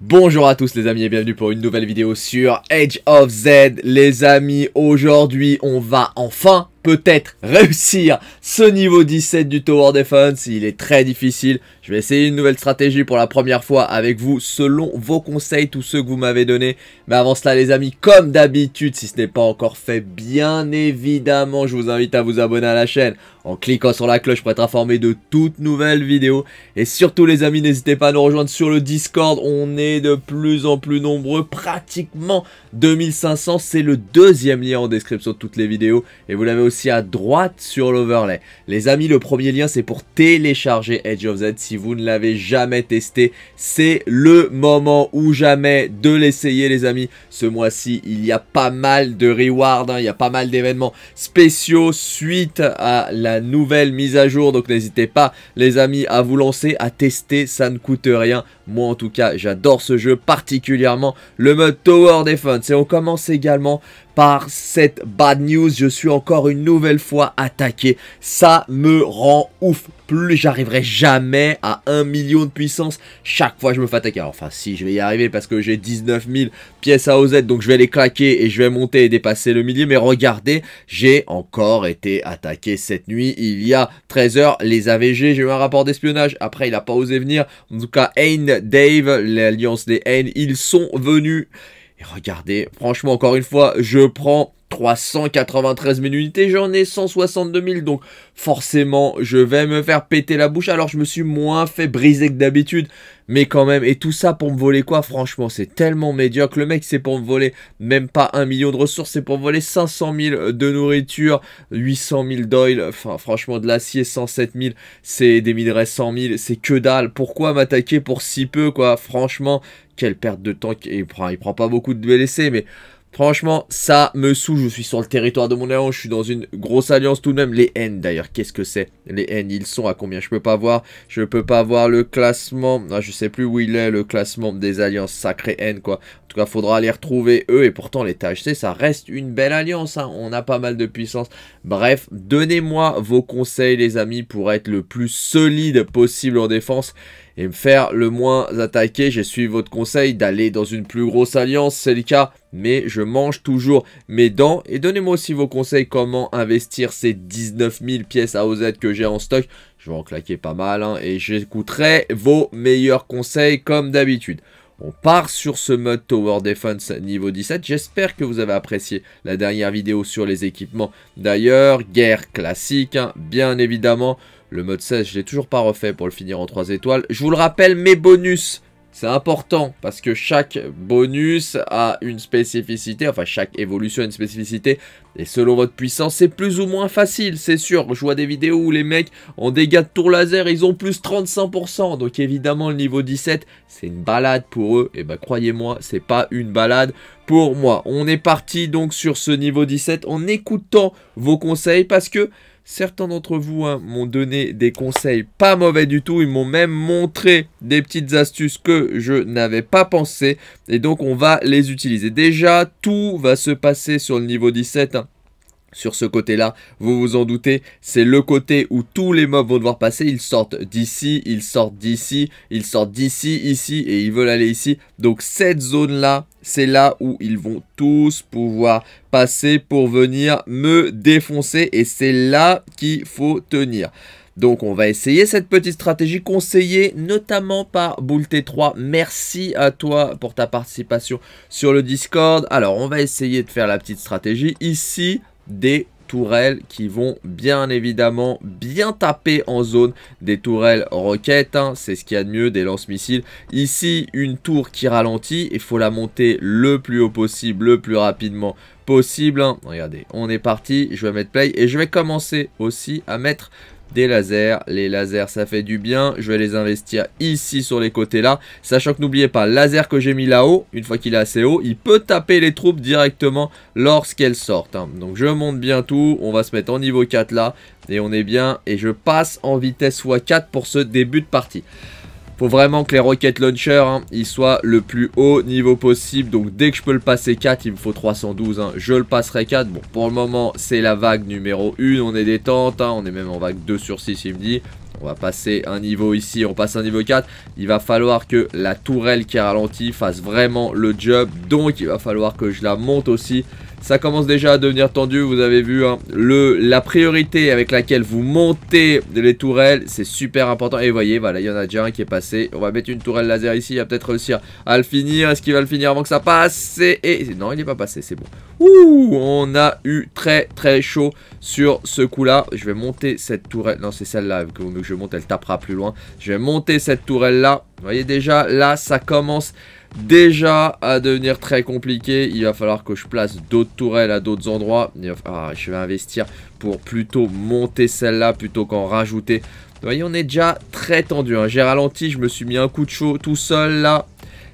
Bonjour à tous les amis et bienvenue pour une nouvelle vidéo sur Age of Z. Les amis, aujourd'hui on va enfin peut-être réussir ce niveau 17 du Tower Defense. Il est très difficile. Je vais essayer une nouvelle stratégie pour la première fois avec vous selon vos conseils, tous ceux que vous m'avez donné Mais avant cela les amis, comme d'habitude, si ce n'est pas encore fait, bien évidemment, je vous invite à vous abonner à la chaîne en cliquant sur la cloche pour être informé de toutes nouvelles vidéos. Et surtout les amis, n'hésitez pas à nous rejoindre sur le Discord. On est de plus en plus nombreux, pratiquement 2500. C'est le deuxième lien en description de toutes les vidéos. Et vous l'avez aussi à droite sur l'overlay. Les amis, le premier lien, c'est pour télécharger Edge of Z. Si vous ne l'avez jamais testé, c'est le moment ou jamais de l'essayer, les amis. Ce mois-ci, il y a pas mal de rewards, hein. il y a pas mal d'événements spéciaux suite à la nouvelle mise à jour. Donc n'hésitez pas, les amis, à vous lancer, à tester. Ça ne coûte rien. Moi en tout cas j'adore ce jeu particulièrement le mode Tower Defense et on commence également par cette bad news, je suis encore une nouvelle fois attaqué, ça me rend ouf plus j'arriverai jamais à 1 million de puissance chaque fois je me fais attaquer. enfin, si, je vais y arriver parce que j'ai 19 000 pièces à OZ, donc je vais les claquer et je vais monter et dépasser le millier. Mais regardez, j'ai encore été attaqué cette nuit. Il y a 13 heures, les AVG, j'ai eu un rapport d'espionnage. Après, il a pas osé venir. En tout cas, Ain, Dave, l'alliance des Ain, ils sont venus. Et regardez, franchement, encore une fois, je prends 393 000 unités, j'en ai 162 000, donc forcément je vais me faire péter la bouche, alors je me suis moins fait briser que d'habitude, mais quand même, et tout ça pour me voler quoi Franchement, c'est tellement médiocre. Le mec, c'est pour me voler même pas un million de ressources, c'est pour me voler 500 000 de nourriture, 800 000 d'oil, enfin, franchement, de l'acier, 107 000, c'est des minerais 100 000, c'est que dalle. Pourquoi m'attaquer pour si peu, quoi Franchement, quelle perte de temps. Il prend, il prend pas beaucoup de DLC mais Franchement, ça me saoule. Je suis sur le territoire de mon alliance. Je suis dans une grosse alliance tout de même. Les N d'ailleurs, qu'est-ce que c'est Les N, ils sont à combien Je peux pas voir. Je peux pas voir le classement. Ah, je sais plus où il est le classement des alliances. Sacré N quoi. En tout cas, faudra aller retrouver eux. Et pourtant, les THC, ça reste une belle alliance. Hein. On a pas mal de puissance. Bref, donnez-moi vos conseils, les amis, pour être le plus solide possible en défense et me faire le moins attaquer. J'ai suivi votre conseil d'aller dans une plus grosse alliance. C'est le cas mais je mange toujours mes dents. Et donnez-moi aussi vos conseils comment investir ces 19 000 pièces à OZ que j'ai en stock. Je vais en claquer pas mal hein, et j'écouterai vos meilleurs conseils comme d'habitude. On part sur ce mode Tower Defense niveau 17. J'espère que vous avez apprécié la dernière vidéo sur les équipements. D'ailleurs, guerre classique, hein, bien évidemment. Le mode 16, je l'ai toujours pas refait pour le finir en 3 étoiles. Je vous le rappelle, mes bonus c'est important parce que chaque bonus a une spécificité, enfin chaque évolution a une spécificité. Et selon votre puissance, c'est plus ou moins facile, c'est sûr. Je vois des vidéos où les mecs en dégâts de tour laser, ils ont plus 35%. Donc évidemment, le niveau 17, c'est une balade pour eux. Et ben croyez-moi, c'est pas une balade pour moi. On est parti donc sur ce niveau 17 en écoutant vos conseils parce que... Certains d'entre vous hein, m'ont donné des conseils pas mauvais du tout. Ils m'ont même montré des petites astuces que je n'avais pas pensé. Et donc, on va les utiliser. Déjà, tout va se passer sur le niveau 17. Sur ce côté-là, vous vous en doutez, c'est le côté où tous les mobs vont devoir passer. Ils sortent d'ici, ils sortent d'ici, ils sortent d'ici, ici, et ils veulent aller ici. Donc cette zone-là, c'est là où ils vont tous pouvoir passer pour venir me défoncer. Et c'est là qu'il faut tenir. Donc on va essayer cette petite stratégie conseillée notamment par BoulT3. Merci à toi pour ta participation sur le Discord. Alors on va essayer de faire la petite stratégie. Ici, des tourelles qui vont bien évidemment bien taper en zone des tourelles roquettes, hein. c'est ce qu'il y a de mieux, des lance-missiles. Ici, une tour qui ralentit, il faut la monter le plus haut possible, le plus rapidement possible. Hein. Regardez, on est parti, je vais mettre play et je vais commencer aussi à mettre des lasers. Les lasers, ça fait du bien. Je vais les investir ici sur les côtés là. Sachant que n'oubliez pas, laser que j'ai mis là-haut, une fois qu'il est assez haut, il peut taper les troupes directement lorsqu'elles sortent. Hein. Donc je monte bien tout. On va se mettre en niveau 4 là. Et on est bien. Et je passe en vitesse x4 pour ce début de partie. Faut vraiment que les rocket launchers, hein, ils soient le plus haut niveau possible. Donc dès que je peux le passer 4, il me faut 312. Hein. je le passerai 4. Bon, pour le moment, c'est la vague numéro 1. On est détente. Hein. on est même en vague 2 sur 6, il me dit. On va passer un niveau ici, on passe un niveau 4. Il va falloir que la tourelle qui est ralentie fasse vraiment le job. Donc il va falloir que je la monte aussi ça commence déjà à devenir tendu, vous avez vu. Hein. Le, la priorité avec laquelle vous montez les tourelles, c'est super important. Et vous voyez, voilà, il y en a déjà un qui est passé. On va mettre une tourelle laser ici, il va peut-être réussir à le finir. Est-ce qu'il va le finir avant que ça passe Et non, il n'est pas passé, c'est bon. Ouh, on a eu très très chaud sur ce coup-là. Je vais monter cette tourelle. Non, c'est celle-là que je monte, elle tapera plus loin. Je vais monter cette tourelle-là. Vous voyez déjà, là, ça commence déjà à devenir très compliqué. Il va falloir que je place d'autres tourelles à d'autres endroits. je vais investir pour plutôt monter celle-là plutôt qu'en rajouter. Vous voyez, on est déjà très tendu. Hein. J'ai ralenti, je me suis mis un coup de chaud tout seul là.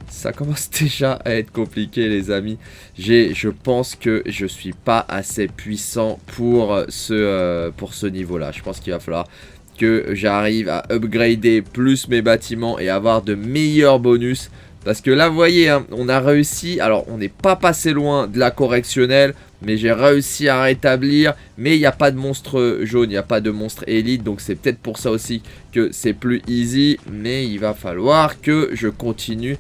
Ça commence déjà à être compliqué les amis. Je pense que je ne suis pas assez puissant pour euh, ce, euh, pour ce niveau-là. Je pense qu'il va falloir que j'arrive à upgrader plus mes bâtiments et avoir de meilleurs bonus parce que là, vous voyez, hein, on a réussi. Alors, on n'est pas passé loin de la correctionnelle. Mais j'ai réussi à rétablir. Mais il n'y a pas de monstre jaune. Il n'y a pas de monstre élite. Donc, c'est peut-être pour ça aussi que c'est plus easy. Mais il va falloir que je continue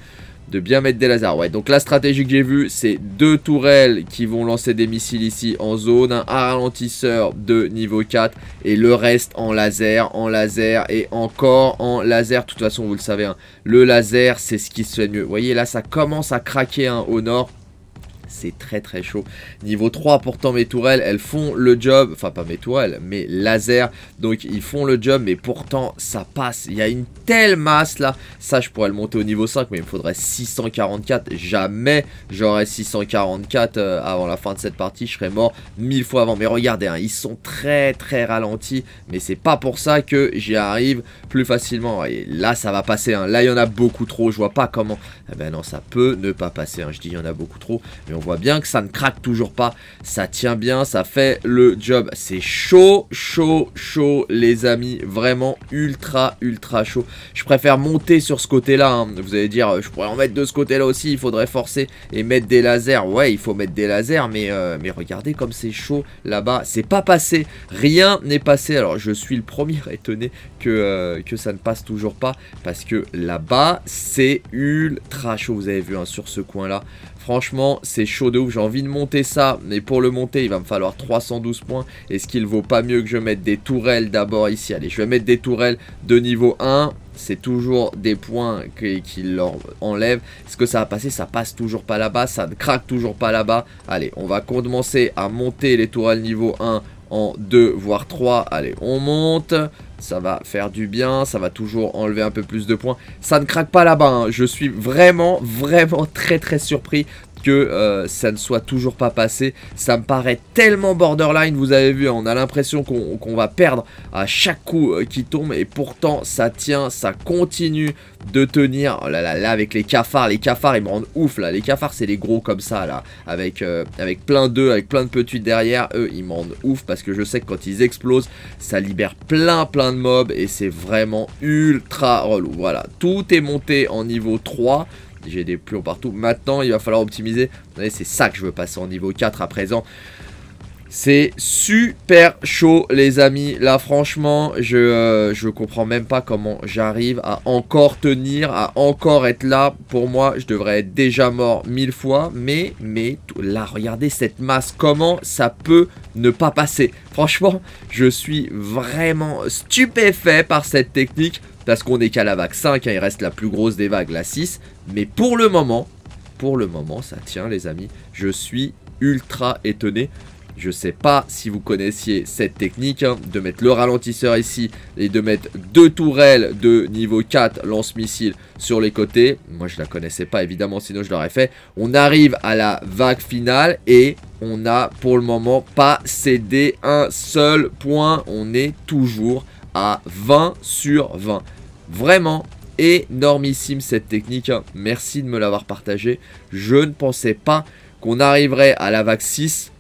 de bien mettre des lasers. Ouais, donc la stratégie que j'ai vue, c'est deux tourelles qui vont lancer des missiles ici en zone, un ralentisseur de niveau 4 et le reste en laser, en laser et encore en laser. De toute façon, vous le savez, hein, le laser, c'est ce qui se fait mieux. Vous voyez, là, ça commence à craquer hein, au nord c'est très très chaud. Niveau 3, pourtant mes tourelles, elles font le job. Enfin, pas mes tourelles, mais laser. Donc, ils font le job, mais pourtant, ça passe. Il y a une telle masse là. Ça, je pourrais le monter au niveau 5, mais il me faudrait 644. Jamais j'aurais 644 euh, avant la fin de cette partie. Je serais mort mille fois avant. Mais regardez, hein, ils sont très très ralentis. Mais c'est pas pour ça que j'y arrive plus facilement. Et là, ça va passer. Hein. Là, il y en a beaucoup trop. Je vois pas comment. Eh ben non, ça peut ne pas passer. Hein. Je dis, il y en a beaucoup trop. Mais on voit bien que ça ne craque toujours pas. Ça tient bien, ça fait le job. C'est chaud, chaud, chaud, les amis. Vraiment ultra, ultra chaud. Je préfère monter sur ce côté-là. Hein. Vous allez dire, je pourrais en mettre de ce côté-là aussi. Il faudrait forcer et mettre des lasers. Ouais, il faut mettre des lasers, mais, euh, mais regardez comme c'est chaud là-bas. C'est pas passé. Rien n'est passé. Alors, je suis le premier étonné que, euh, que ça ne passe toujours pas. Parce que là-bas, c'est ultra chaud. Vous avez vu, hein, sur ce coin-là, Franchement, c'est chaud de ouf. J'ai envie de monter ça, mais pour le monter, il va me falloir 312 points. Est-ce qu'il vaut pas mieux que je mette des tourelles d'abord ici Allez, je vais mettre des tourelles de niveau 1 c'est toujours des points qui, qui leur enlèvent. Est-ce que ça va passer Ça passe toujours pas là-bas, ça ne craque toujours pas là-bas. Allez, on va commencer à monter les tourelles niveau 1 en 2 voire 3. Allez, on monte. Ça va faire du bien, ça va toujours enlever un peu plus de points. Ça ne craque pas là-bas, hein. je suis vraiment, vraiment très très surpris que euh, ça ne soit toujours pas passé. Ça me paraît tellement borderline, vous avez vu, hein. on a l'impression qu'on va perdre à chaque coup euh, qui tombe et pourtant ça tient, ça continue de tenir. Oh là là, là avec les cafards, les cafards ils me rendent ouf là, les cafards c'est les gros comme ça là, avec, euh, avec plein d'œufs, avec plein de petits derrière, eux ils me rendent ouf parce que je sais que quand ils explosent, ça libère plein plein de mobs et c'est vraiment ultra relou. Voilà, tout est monté en niveau 3. J'ai des plombs partout. Maintenant, il va falloir optimiser. Vous c'est ça que je veux passer en niveau 4 à présent. C'est super chaud les amis. Là franchement, je, euh, je comprends même pas comment j'arrive à encore tenir, à encore être là. Pour moi, je devrais être déjà mort mille fois. Mais, mais là, regardez cette masse. Comment ça peut ne pas passer Franchement, je suis vraiment stupéfait par cette technique. Parce qu'on est qu'à la vague 5, hein, il reste la plus grosse des vagues, la 6. Mais pour le moment, pour le moment, ça tient les amis. Je suis ultra étonné. Je sais pas si vous connaissiez cette technique hein, de mettre le ralentisseur ici et de mettre deux tourelles de niveau 4 lance-missile sur les côtés. Moi je la connaissais pas évidemment sinon je l'aurais fait. On arrive à la vague finale et on n'a pour le moment pas cédé un seul point. On est toujours à 20 sur 20. Vraiment énormissime cette technique. Hein. Merci de me l'avoir partagé. Je ne pensais pas qu'on arriverait à la vague 6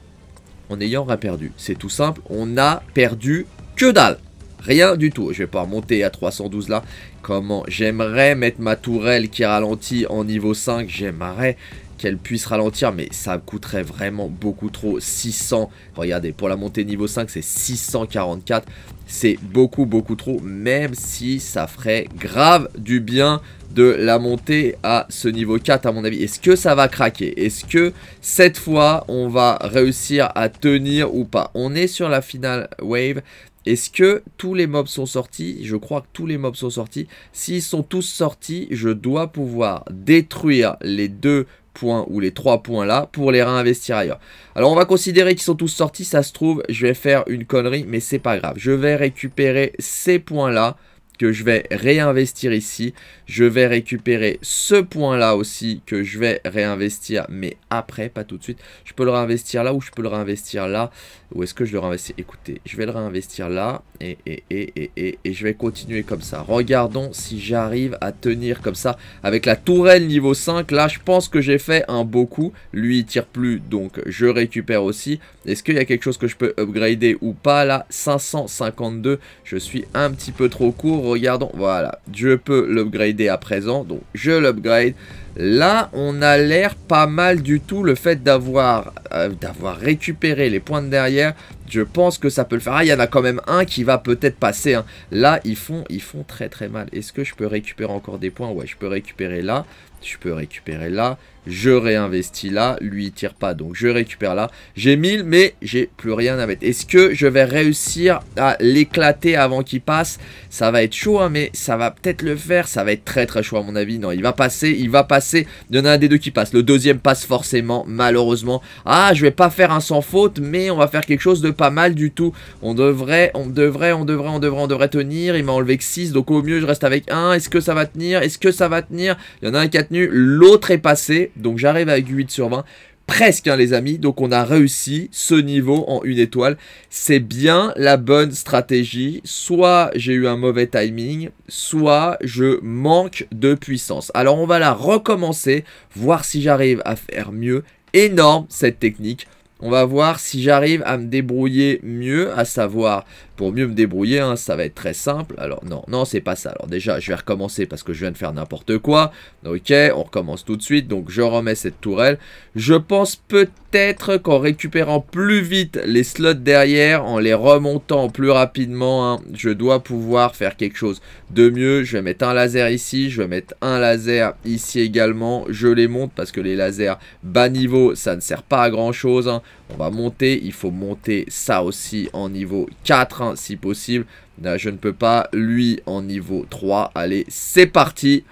en ayant perdu. C'est tout simple, on a perdu que dalle. Rien du tout. Je vais pas remonter à 312 là. Comment J'aimerais mettre ma tourelle qui ralentit en niveau 5. J'aimerais qu'elle puisse ralentir, mais ça coûterait vraiment beaucoup trop. 600, regardez, pour la montée niveau 5, c'est 644. C'est beaucoup, beaucoup trop, même si ça ferait grave du bien de la monter à ce niveau 4, à mon avis. Est-ce que ça va craquer Est-ce que cette fois, on va réussir à tenir ou pas On est sur la finale wave, est-ce que tous les mobs sont sortis Je crois que tous les mobs sont sortis. S'ils sont tous sortis, je dois pouvoir détruire les deux points ou les trois points là pour les réinvestir ailleurs. Alors on va considérer qu'ils sont tous sortis, ça se trouve, je vais faire une connerie, mais c'est pas grave. Je vais récupérer ces points là que je vais réinvestir ici. Je vais récupérer ce point-là aussi que je vais réinvestir, mais après, pas tout de suite. Je peux le réinvestir là ou je peux le réinvestir là. Ou est-ce que je le réinvestis Écoutez, je vais le réinvestir là. Et, et, et, et, et, je vais continuer comme ça. Regardons si j'arrive à tenir comme ça. Avec la tourelle niveau 5, là, je pense que j'ai fait un beau coup. Lui, il tire plus, donc je récupère aussi. Est-ce qu'il y a quelque chose que je peux upgrader ou pas Là, 552. Je suis un petit peu trop court. Regardons. Voilà, je peux l'upgrader à présent. Donc, je l'upgrade. Là, on a l'air pas mal du tout. Le fait d'avoir euh, d'avoir récupéré les points de derrière, je pense que ça peut le faire. Ah, il y en a quand même un qui va peut-être passer. Hein. Là, ils font, ils font très très mal. Est-ce que je peux récupérer encore des points Ouais, je peux récupérer là. Je peux récupérer là je réinvestis là, lui il tire pas, donc je récupère là, j'ai 1000 mais j'ai plus rien à mettre. Est-ce que je vais réussir à l'éclater avant qu'il passe Ça va être chaud, hein, mais ça va peut-être le faire, ça va être très très chaud à mon avis, non, il va passer, il va passer, il y en a un des deux qui passe, le deuxième passe forcément, malheureusement. Ah, je vais pas faire un sans faute, mais on va faire quelque chose de pas mal du tout, on devrait, on devrait, on devrait, on devrait, on devrait tenir, il m'a enlevé que 6, donc au mieux je reste avec 1, est-ce que ça va tenir, est-ce que ça va tenir Il y en a un qui a tenu, l'autre est passé, donc j'arrive avec 8 sur 20 presque hein, les amis. Donc on a réussi ce niveau en une étoile. C'est bien la bonne stratégie. Soit j'ai eu un mauvais timing, soit je manque de puissance. Alors on va la recommencer, voir si j'arrive à faire mieux. Énorme cette technique. On va voir si j'arrive à me débrouiller mieux, à savoir pour mieux me débrouiller, hein, ça va être très simple. Alors non, non, c'est pas ça. Alors déjà, je vais recommencer parce que je viens de faire n'importe quoi. Ok, on recommence tout de suite. Donc je remets cette tourelle. Je pense peut-être qu'en récupérant plus vite les slots derrière, en les remontant plus rapidement, hein, je dois pouvoir faire quelque chose de mieux. Je vais mettre un laser ici, je vais mettre un laser ici également. Je les monte parce que les lasers bas niveau, ça ne sert pas à grand chose. Hein. On va monter, il faut monter ça aussi en niveau 4 si possible. je ne peux pas, lui, en niveau 3. Allez, c'est parti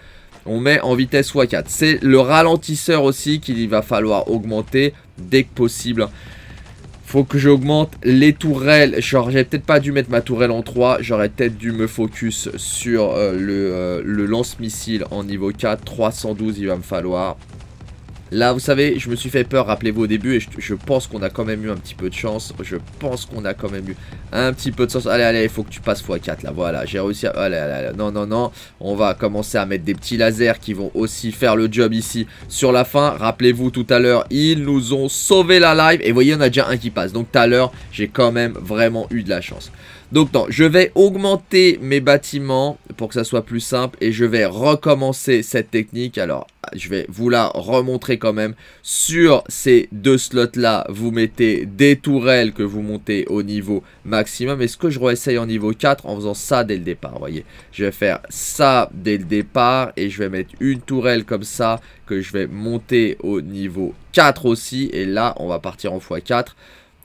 on met en vitesse w 4 C'est le ralentisseur aussi qu'il va falloir augmenter dès que possible. Faut que j'augmente les tourelles. J'ai peut-être pas dû mettre ma tourelle en 3. J'aurais peut-être dû me focus sur euh, euh, le lance-missile en niveau 4. 312 il va me falloir. Là, vous savez, je me suis fait peur, rappelez-vous au début, et je, pense qu'on a quand même eu un petit peu de chance. Je pense qu'on a quand même eu un petit peu de chance. Allez, allez, il faut que tu passes x4, là, voilà. J'ai réussi à... Allez, allez, non, non, non. On va commencer à mettre des petits lasers qui vont aussi faire le job ici sur la fin. Rappelez-vous, tout à l'heure, ils nous ont sauvé la live. Et vous voyez, on a déjà un qui passe. Donc, tout à l'heure, j'ai quand même vraiment eu de la chance. Donc non, je vais augmenter mes bâtiments pour que ça soit plus simple et je vais recommencer cette technique. Alors, je vais vous la remontrer quand même. Sur ces deux slots-là, vous mettez des tourelles que vous montez au niveau maximum. Est-ce que je réessaye en niveau 4 en faisant ça dès le départ, Vous voyez Je vais faire ça dès le départ et je vais mettre une tourelle comme ça que je vais monter au niveau 4 aussi. Et là, on va partir en x4.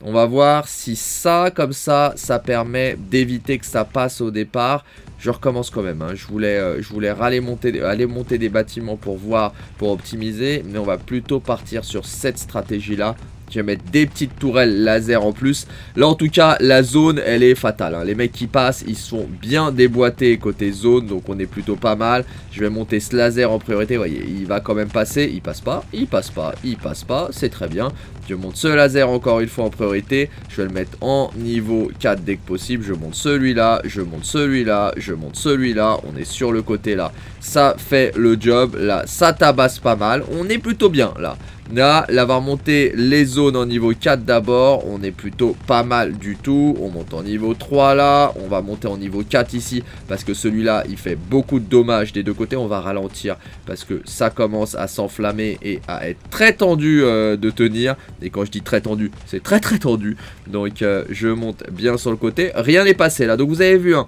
On va voir si ça, comme ça, ça permet d'éviter que ça passe au départ. Je recommence quand même. Hein. Je voulais, euh, je voulais aller monter, aller monter des bâtiments pour voir, pour optimiser. Mais on va plutôt partir sur cette stratégie-là je vais mettre des petites tourelles laser en plus. Là, en tout cas, la zone, elle est fatale. Hein. Les mecs qui passent, ils sont bien déboîtés côté zone. Donc, on est plutôt pas mal. Je vais monter ce laser en priorité. Vous voyez, il va quand même passer. Il passe pas. Il passe pas. Il passe pas. C'est très bien. Je monte ce laser encore une fois en priorité. Je vais le mettre en niveau 4 dès que possible. Je monte celui-là. Je monte celui-là. Je monte celui-là. On est sur le côté là. Ça fait le job. Là, ça tabasse pas mal. On est plutôt bien là. Là, monté les zones en niveau 4 d'abord. On est plutôt pas mal du tout. On monte en niveau 3 là. On va monter en niveau 4 ici parce que celui-là, il fait beaucoup de dommages des deux côtés. On va ralentir parce que ça commence à s'enflammer et à être très tendu euh, de tenir. Et quand je dis très tendu, c'est très très tendu. Donc, euh, je monte bien sur le côté. Rien n'est passé là. Donc, vous avez vu, hein,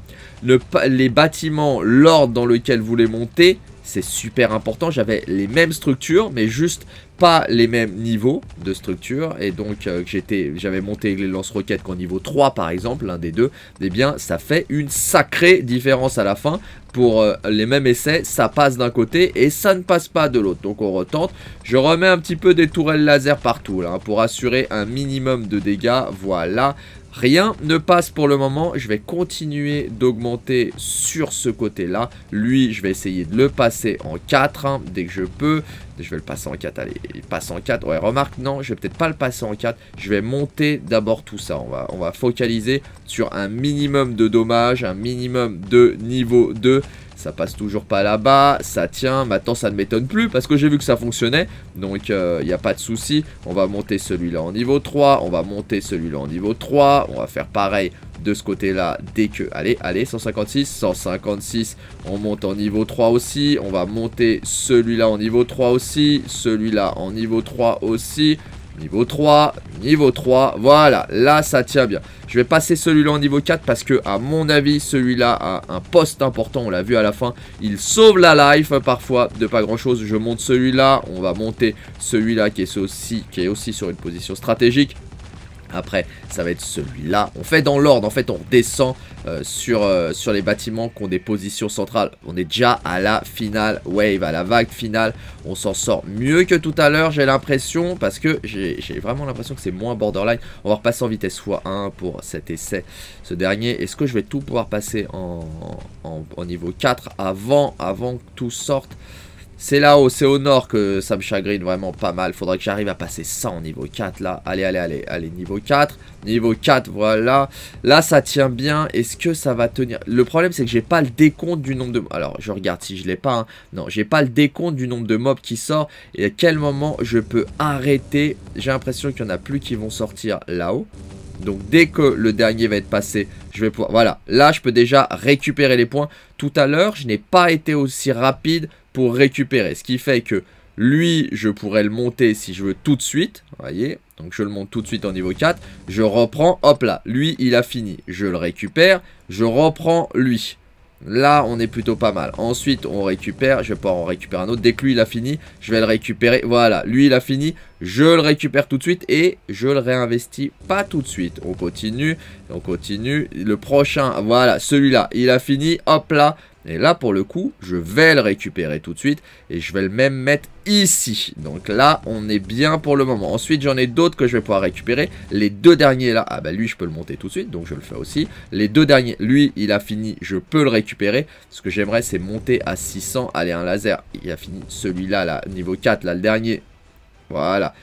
les bâtiments, l'ordre dans lequel vous les montez c'est super important. J'avais les mêmes structures, mais juste pas les mêmes niveaux de structure. Et donc, euh, j'étais, j'avais monté les lance-roquettes qu'en niveau 3, par exemple, l'un des deux. Eh bien, ça fait une sacrée différence à la fin. Pour euh, les mêmes essais, ça passe d'un côté et ça ne passe pas de l'autre. Donc, on retente. Je remets un petit peu des tourelles laser partout, là, hein, pour assurer un minimum de dégâts. Voilà. Rien ne passe pour le moment. Je vais continuer d'augmenter sur ce côté-là. Lui, je vais essayer de le passer en 4 hein, dès que je peux. Je vais le passer en 4. Allez, il passe en 4. Ouais, remarque, non, je vais peut-être pas le passer en 4. Je vais monter d'abord tout ça. On va, on va focaliser sur un minimum de dommages, un minimum de niveau 2. Ça passe toujours pas là-bas, ça tient, maintenant ça ne m'étonne plus parce que j'ai vu que ça fonctionnait, donc il euh, n'y a pas de souci. On va monter celui-là en niveau 3, on va monter celui-là en niveau 3, on va faire pareil de ce côté-là dès que... Allez, allez, 156, 156, on monte en niveau 3 aussi, on va monter celui-là en niveau 3 aussi, celui-là en niveau 3 aussi, Niveau 3, niveau 3, voilà, là ça tient bien. Je vais passer celui-là en niveau 4 parce que, à mon avis, celui-là a un poste important, on l'a vu à la fin. Il sauve la life parfois de pas grand-chose. Je monte celui-là, on va monter celui-là qui, est aussi, qui est aussi sur une position stratégique après ça va être celui-là. On fait dans l'ordre, en fait on descend euh, sur, euh, sur les bâtiments qui ont des positions centrales. On est déjà à la finale wave, à la vague finale. On s'en sort mieux que tout à l'heure, j'ai l'impression, parce que j'ai vraiment l'impression que c'est moins borderline. On va repasser en vitesse x1 pour cet essai, ce dernier. Est-ce que je vais tout pouvoir passer en, niveau 4 avant, avant que tout sorte c'est là-haut, c'est au nord que ça me chagrine vraiment pas mal. Faudrait que j'arrive à passer ça en niveau 4 là. Allez, allez, allez, allez, niveau 4. Niveau 4, voilà. Là, ça tient bien. Est-ce que ça va tenir Le problème, c'est que j'ai pas le décompte du nombre de... Alors, je regarde si je l'ai pas. Hein. Non, j'ai pas le décompte du nombre de mobs qui sort. Et à quel moment je peux arrêter J'ai l'impression qu'il y en a plus qui vont sortir là-haut. Donc dès que le dernier va être passé, je vais pouvoir... Voilà, là je peux déjà récupérer les points. Tout à l'heure, je n'ai pas été aussi rapide pour récupérer. Ce qui fait que lui, je pourrais le monter si je veux tout de suite, voyez donc je le monte tout de suite en niveau 4, je reprends, hop là, lui il a fini, je le récupère, je reprends lui. Là on est plutôt pas mal, ensuite on récupère, je vais pouvoir en récupérer un autre, dès que lui il a fini, je vais le récupérer, voilà, lui il a fini, je le récupère tout de suite et je le réinvestis pas tout de suite. On continue, on continue, le prochain, voilà, celui-là, il a fini, hop là, et là, pour le coup, je vais le récupérer tout de suite. Et je vais le même mettre ici. Donc là, on est bien pour le moment. Ensuite, j'en ai d'autres que je vais pouvoir récupérer. Les deux derniers là, ah bah lui, je peux le monter tout de suite. Donc je le fais aussi. Les deux derniers, lui, il a fini. Je peux le récupérer. Ce que j'aimerais, c'est monter à 600. Allez, un laser. Il a fini. Celui-là, là, niveau 4, là, le dernier. Voilà.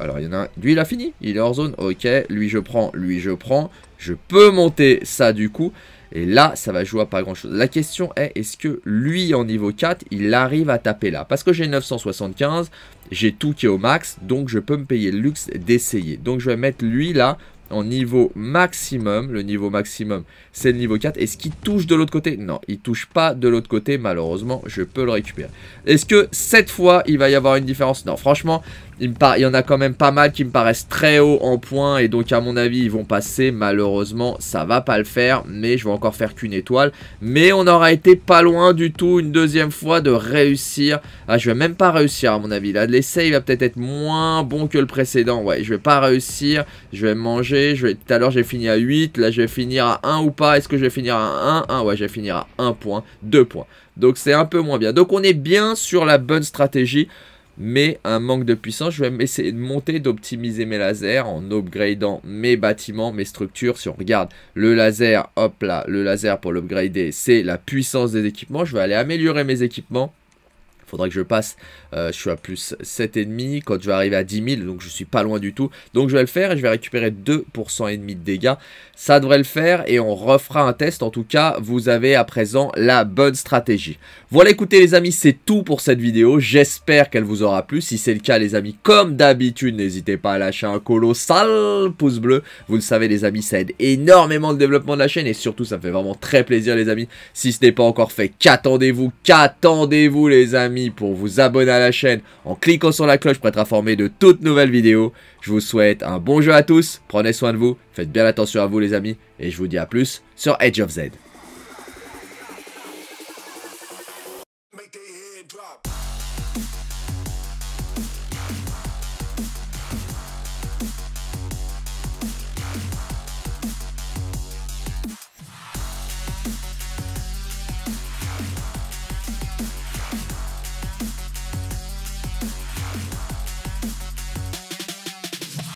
Alors, il y en a un. Lui, il a fini. Il est hors zone. Ok. Lui, je prends. Lui, je prends. Je peux monter ça du coup. Et là, ça va jouer à pas grand-chose. La question est, est-ce que lui, en niveau 4, il arrive à taper là Parce que j'ai 975, j'ai tout qui est au max, donc je peux me payer le luxe d'essayer. Donc je vais mettre lui là en niveau maximum. Le niveau maximum, c'est le niveau 4. Est-ce qu'il touche de l'autre côté Non, il touche pas de l'autre côté. Malheureusement, je peux le récupérer. Est-ce que cette fois, il va y avoir une différence Non, franchement, il, y en a quand même pas mal qui me paraissent très haut en points et donc à mon avis ils vont passer. Malheureusement ça va pas le faire mais je vais encore faire qu'une étoile. Mais on aura été pas loin du tout une deuxième fois de réussir. Ah je vais même pas réussir à mon avis. Là l'essai va peut-être être moins bon que le précédent. Ouais je vais pas réussir. Je vais manger. Je vais... Tout à l'heure j'ai fini à 8. Là je vais finir à 1 ou pas. Est-ce que je vais finir à 1 1 ouais je vais finir à 1 point. 2 points. Donc c'est un peu moins bien. Donc on est bien sur la bonne stratégie mais un manque de puissance. Je vais essayer de monter, d'optimiser mes lasers en upgradant mes bâtiments, mes structures. Si on regarde le laser, hop là, le laser pour l'upgrader, c'est la puissance des équipements. Je vais aller améliorer mes équipements faudra que je passe. Euh, je suis à plus 7,5 quand je vais arriver à 10 000, donc je suis pas loin du tout. Donc je vais le faire et je vais récupérer 2% et demi de dégâts. Ça devrait le faire et on refera un test. En tout cas, vous avez à présent la bonne stratégie. Voilà, écoutez les amis, c'est tout pour cette vidéo. J'espère qu'elle vous aura plu. Si c'est le cas, les amis, comme d'habitude, n'hésitez pas à lâcher un colossal pouce bleu. Vous le savez, les amis, ça aide énormément le développement de la chaîne et surtout, ça me fait vraiment très plaisir, les amis. Si ce n'est pas encore fait, qu'attendez-vous Qu'attendez-vous, les amis pour vous abonner à la chaîne en cliquant sur la cloche pour être informé de toutes nouvelles vidéos. Je vous souhaite un bon jeu à tous, prenez soin de vous, faites bien attention à vous les amis, et je vous dis à plus sur Edge of Z.